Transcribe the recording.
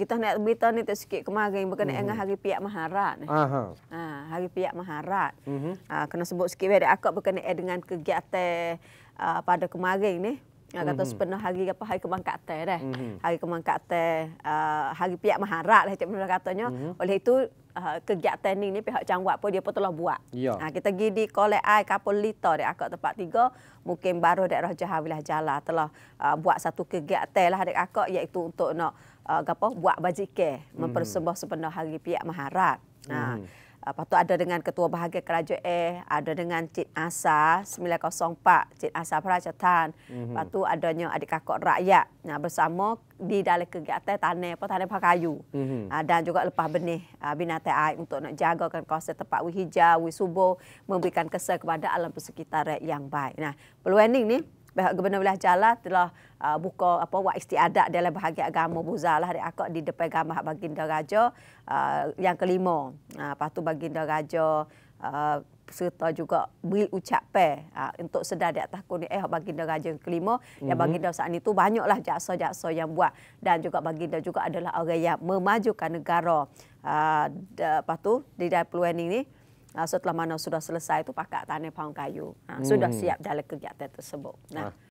kita nak berita ni tak sikit kemarin berkenaan dengan mhm. hari pihak maharat ni. Ha, hari pihak maharat. Mm -hmm. kena sebut sikit baik akak berkenaan dengan kegiatan ah, pada kemarin ni. Ya, kata mm-hmm. sepenuh hari apa hari kemangkat teh dah. Mm-hmm. Hari kemangkat teh, uh, hari pihak maharak lah cik Menula katanya. Mm-hmm. Oleh itu, uh, kegiatan ini, pihak canggah pun dia pun telah buat. Ya. Uh, kita gidi di kolek air kapal lita di akak tempat tiga. Mungkin baru daerah roja wilayah jala telah uh, buat satu kegiatan lah adik akak. yaitu untuk nak uh, apa, buat bajike Mm-hmm. Mempersembah sepenuh hari pihak maharak. Mm-hmm. Uh, patut ada dengan Ketua Bahagian Kerajaan, ada dengan Cik Asa 904, Cik Asa Perajatan. Mm-hmm. Patu adanya adik kakak rakyat nah, bersama di dalam kegiatan tanah apa tanah pakayu. Mm-hmm. Ah, dan juga lepas benih uh, binatang air untuk nak jaga jagakan kawasan tempat wihija, wisubo, memberikan kesan kepada alam persekitaran yang baik. Nah, peluang ini, Gubernur Wilayah Jalan telah uh, buka apa wak istiadat dalam bahagian agama buzalah di akak di depan gamah baginda raja uh, yang kelima. Uh, lepas baginda raja uh, serta juga beri ucapan uh, untuk sedar di atas kuni eh baginda raja yang kelima mm-hmm. yang mhm. baginda saat itu banyaklah jaksa-jaksa yang buat dan juga baginda juga adalah orang yang memajukan negara. Uh, de, lepas di dalam peluang ini uh, setelah mana sudah selesai itu pakai tanah paung kayu uh, ah, hmm. sudah siap dalam kegiatan tersebut. Nah. Ah.